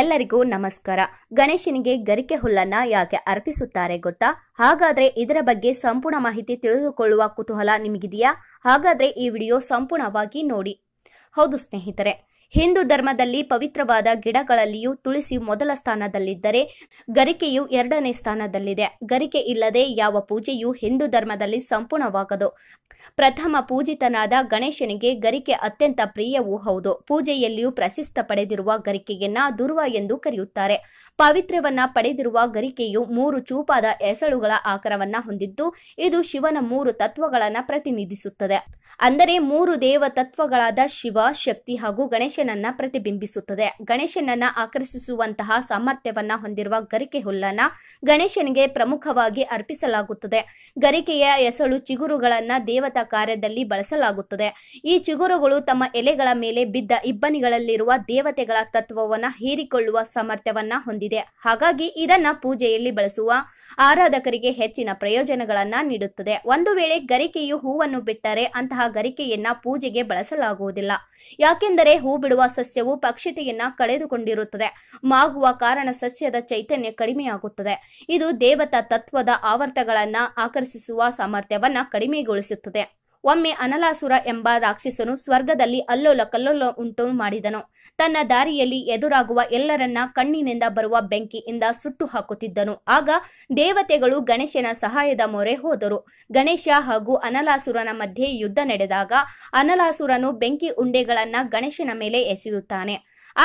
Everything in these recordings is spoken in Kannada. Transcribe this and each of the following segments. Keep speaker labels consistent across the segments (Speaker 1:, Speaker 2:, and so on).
Speaker 1: ಎಲ್ಲರಿಗೂ ನಮಸ್ಕಾರ ಗಣೇಶನಿಗೆ ಗರಿಕೆ ಹುಲ್ಲನ್ನ ಯಾಕೆ ಅರ್ಪಿಸುತ್ತಾರೆ ಗೊತ್ತಾ ಹಾಗಾದ್ರೆ ಇದರ ಬಗ್ಗೆ ಸಂಪೂರ್ಣ ಮಾಹಿತಿ ತಿಳಿದುಕೊಳ್ಳುವ ಕುತೂಹಲ ನಿಮಗಿದೆಯಾ ಹಾಗಾದ್ರೆ ಈ ವಿಡಿಯೋ ಸಂಪೂರ್ಣವಾಗಿ ನೋಡಿ ಹೌದು ಸ್ನೇಹಿತರೆ ಹಿಂದೂ ಧರ್ಮದಲ್ಲಿ ಪವಿತ್ರವಾದ ಗಿಡಗಳಲ್ಲಿಯೂ ತುಳಸಿ ಮೊದಲ ಸ್ಥಾನದಲ್ಲಿದ್ದರೆ ಗರಿಕೆಯು ಎರಡನೇ ಸ್ಥಾನದಲ್ಲಿದೆ ಗರಿಕೆ ಇಲ್ಲದೆ ಯಾವ ಪೂಜೆಯೂ ಹಿಂದೂ ಧರ್ಮದಲ್ಲಿ ಸಂಪೂರ್ಣವಾಗದು ಪ್ರಥಮ ಪೂಜಿತನಾದ ಗಣೇಶನಿಗೆ ಗರಿಕೆ ಅತ್ಯಂತ ಪ್ರಿಯವೂ ಹೌದು ಪೂಜೆಯಲ್ಲಿಯೂ ಪ್ರಶಸ್ತ ಪಡೆದಿರುವ ಗರಿಕೆಯನ್ನ ದುರ್ವ ಎಂದು ಕರೆಯುತ್ತಾರೆ ಪವಿತ್ರವನ್ನ ಪಡೆದಿರುವ ಗರಿಕೆಯು ಮೂರು ಚೂಪಾದ ಎಸಳುಗಳ ಆಕಾರವನ್ನ ಹೊಂದಿದ್ದು ಇದು ಶಿವನ ಮೂರು ತತ್ವಗಳನ್ನ ಪ್ರತಿನಿಧಿಸುತ್ತದೆ ಅಂದರೆ ಮೂರು ದೇವ ತತ್ವಗಳಾದ ಶಿವ ಶಕ್ತಿ ಹಾಗೂ ಗಣೇಶ ಗಣೇಶನನ್ನ ಪ್ರತಿಬಿಂಬಿಸುತ್ತದೆ ಗಣೇಶನನ್ನ ಆಕರ್ಷಿಸುವಂತಹ ಸಾಮರ್ಥ್ಯವನ್ನ ಹೊಂದಿರುವ ಗರಿಕೆ ಹುಲ್ಲನ್ನ ಗಣೇಶನಿಗೆ ಪ್ರಮುಖವಾಗಿ ಅರ್ಪಿಸಲಾಗುತ್ತದೆ ಗರಿಕೆಯ ಎಸಳು ಚಿಗುರುಗಳನ್ನ ದೇವತಾ ಕಾರ್ಯದಲ್ಲಿ ಬಳಸಲಾಗುತ್ತದೆ ಈ ಚಿಗುರುಗಳು ತಮ್ಮ ಎಲೆಗಳ ಮೇಲೆ ಬಿದ್ದ ಇಬ್ಬನಿಗಳಲ್ಲಿರುವ ದೇವತೆಗಳ ತತ್ವವನ್ನ ಹೀರಿಕೊಳ್ಳುವ ಸಾಮರ್ಥ್ಯವನ್ನ ಹೊಂದಿದೆ ಹಾಗಾಗಿ ಇದನ್ನ ಪೂಜೆಯಲ್ಲಿ ಬಳಸುವ ಆರಾಧಕರಿಗೆ ಹೆಚ್ಚಿನ ಪ್ರಯೋಜನಗಳನ್ನ ನೀಡುತ್ತದೆ ಒಂದು ವೇಳೆ ಗರಿಕೆಯು ಹೂವನ್ನು ಬಿಟ್ಟರೆ ಅಂತಹ ಗರಿಕೆಯನ್ನ ಪೂಜೆಗೆ ಬಳಸಲಾಗುವುದಿಲ್ಲ ಯಾಕೆಂದರೆ ಹೂ ಬಿಡುವ ಸಸ್ಯವು ಪಕ್ಷಿತೆಯನ್ನ ಕಳೆದುಕೊಂಡಿರುತ್ತದೆ ಮಾಗುವ ಕಾರಣ ಸಸ್ಯದ ಚೈತನ್ಯ ಕಡಿಮೆಯಾಗುತ್ತದೆ ಇದು ದೇವತಾ ತತ್ವದ ಆವರ್ತಗಳನ್ನ ಆಕರ್ಷಿಸುವ ಸಾಮರ್ಥ್ಯವನ್ನ ಕಡಿಮೆಗೊಳಿಸುತ್ತದೆ ಒಮ್ಮೆ ಅನಲಾಸುರ ಎಂಬ ರಾಕ್ಷಸನು ಸ್ವರ್ಗದಲ್ಲಿ ಅಲ್ಲೋಲ ಕಲ್ಲೋಲ ಉಂಟು ಮಾಡಿದನು ತನ್ನ ದಾರಿಯಲ್ಲಿ ಎದುರಾಗುವ ಎಲ್ಲರನ್ನ ಕಣ್ಣಿನಿಂದ ಬರುವ ಬೆಂಕಿಯಿಂದ ಸುಟ್ಟು ಹಾಕುತ್ತಿದ್ದನು ಆಗ ದೇವತೆಗಳು ಗಣೇಶನ ಸಹಾಯದ ಮೊರೆ ಹೋದರು ಗಣೇಶ ಹಾಗೂ ಅನಲಾಸುರನ ಮಧ್ಯೆ ಯುದ್ಧ ನಡೆದಾಗ ಅನಲಾಸುರನು ಬೆಂಕಿ ಉಂಡೆಗಳನ್ನ ಗಣೇಶನ ಮೇಲೆ ಎಸೆಯುತ್ತಾನೆ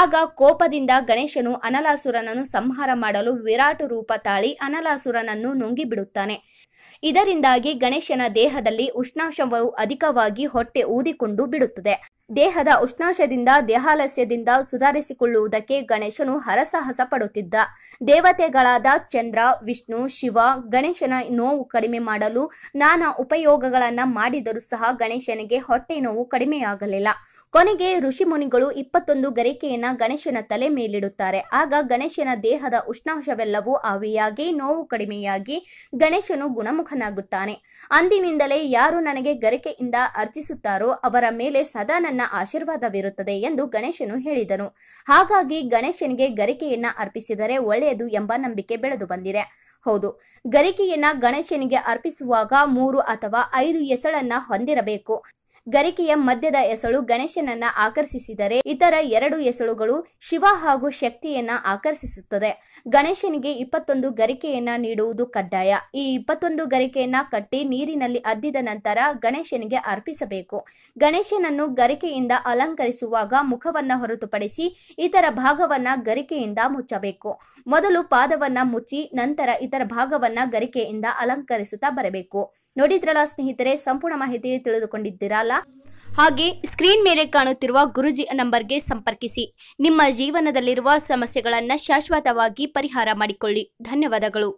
Speaker 1: ಆಗ ಕೋಪದಿಂದ ಗಣೇಶನು ಅನಲಾಸುರನನ್ನು ಸಂಹಾರ ಮಾಡಲು ವಿರಾಟ್ ರೂಪ ತಾಳಿ ಅನಲಾಸುರನನ್ನು ನುಂಗಿಬಿಡುತ್ತಾನೆ ಇದರಿಂದಾಗಿ ಗಣೇಶನ ದೇಹದಲ್ಲಿ ಉಷ್ಣಾಂಶವು ಅಧಿಕವಾಗಿ ಹೊಟ್ಟೆ ಊದಿಕೊಂಡು ಬಿಡುತ್ತದೆ ದೇಹದ ಉಷ್ಣಾಂಶದಿಂದ ದೇಹಾಲಸ್ಯದಿಂದ ಸುಧಾರಿಸಿಕೊಳ್ಳುವುದಕ್ಕೆ ಗಣೇಶನು ಹರಸಾಹಸ ಪಡುತ್ತಿದ್ದ ದೇವತೆಗಳಾದ ಚಂದ್ರ ವಿಷ್ಣು ಶಿವ ಗಣೇಶನ ನೋವು ಕಡಿಮೆ ಮಾಡಲು ನಾನಾ ಉಪಯೋಗಗಳನ್ನು ಮಾಡಿದರೂ ಸಹ ಗಣೇಶನಿಗೆ ಹೊಟ್ಟೆ ನೋವು ಕಡಿಮೆಯಾಗಲಿಲ್ಲ ಕೊನೆಗೆ ಋಷಿ ಮುನಿಗಳು ಇಪ್ಪತ್ತೊಂದು ಗರಿಕೆಯನ್ನು ಗಣೇಶನ ತಲೆ ಮೇಲಿಡುತ್ತಾರೆ ಆಗ ಗಣೇಶನ ದೇಹದ ಉಷ್ಣಾಂಶವೆಲ್ಲವೂ ಆವಿಯಾಗಿ ನೋವು ಕಡಿಮೆಯಾಗಿ ಗಣೇಶನು ಗುಣ ಗುಣಮುಖನಾಗುತ್ತಾನೆ ಅಂದಿನಿಂದಲೇ ಯಾರು ನನಗೆ ಗರಿಕೆಯಿಂದ ಅರ್ಚಿಸುತ್ತಾರೋ ಅವರ ಮೇಲೆ ಸದಾ ನನ್ನ ಆಶೀರ್ವಾದವಿರುತ್ತದೆ ಎಂದು ಗಣೇಶನು ಹೇಳಿದನು ಹಾಗಾಗಿ ಗಣೇಶನಿಗೆ ಗರಿಕೆಯನ್ನ ಅರ್ಪಿಸಿದರೆ ಒಳ್ಳೆಯದು ಎಂಬ ನಂಬಿಕೆ ಬೆಳೆದು ಬಂದಿದೆ ಹೌದು ಗರಿಕೆಯನ್ನ ಗಣೇಶನಿಗೆ ಅರ್ಪಿಸುವಾಗ ಮೂರು ಅಥವಾ ಐದು ಎಸಳನ್ನ ಹೊಂದಿರಬೇಕು ಗರಿಕೆಯ ಮಧ್ಯದ ಎಸಳು ಗಣೇಶನನ್ನ ಆಕರ್ಷಿಸಿದರೆ ಇತರ ಎರಡು ಎಸಳುಗಳು ಶಿವ ಹಾಗೂ ಶಕ್ತಿಯನ್ನ ಆಕರ್ಷಿಸುತ್ತದೆ ಗಣೇಶನಿಗೆ ಇಪ್ಪತ್ತೊಂದು ಗರಿಕೆಯನ್ನ ನೀಡುವುದು ಕಡ್ಡಾಯ ಈ ಇಪ್ಪತ್ತೊಂದು ಗರಿಕೆಯನ್ನ ಕಟ್ಟಿ ನೀರಿನಲ್ಲಿ ಅದ್ದಿದ ನಂತರ ಗಣೇಶನಿಗೆ ಅರ್ಪಿಸಬೇಕು ಗಣೇಶನನ್ನು ಗರಿಕೆಯಿಂದ ಅಲಂಕರಿಸುವಾಗ ಮುಖವನ್ನ ಹೊರತುಪಡಿಸಿ ಇತರ ಭಾಗವನ್ನ ಗರಿಕೆಯಿಂದ ಮುಚ್ಚಬೇಕು ಮೊದಲು ಪಾದವನ್ನ ಮುಚ್ಚಿ ನಂತರ ಇತರ ಭಾಗವನ್ನ ಗರಿಕೆಯಿಂದ ಅಲಂಕರಿಸುತ್ತಾ ಬರಬೇಕು ನೋಡಿದ್ರಲ್ಲ ಸ್ನೇಹಿತರೆ ಸಂಪೂರ್ಣ ಮಾಹಿತಿ ತಿಳಿದುಕೊಂಡಿದ್ದೀರಲ್ಲ ಹಾಗೆ ಸ್ಕ್ರೀನ್ ಮೇಲೆ ಕಾಣುತ್ತಿರುವ ಗುರುಜಿ ನಂಬರ್ಗೆ ಸಂಪರ್ಕಿಸಿ ನಿಮ್ಮ ಜೀವನದಲ್ಲಿರುವ ಸಮಸ್ಯೆಗಳನ್ನು ಶಾಶ್ವತವಾಗಿ ಪರಿಹಾರ ಮಾಡಿಕೊಳ್ಳಿ ಧನ್ಯವಾದಗಳು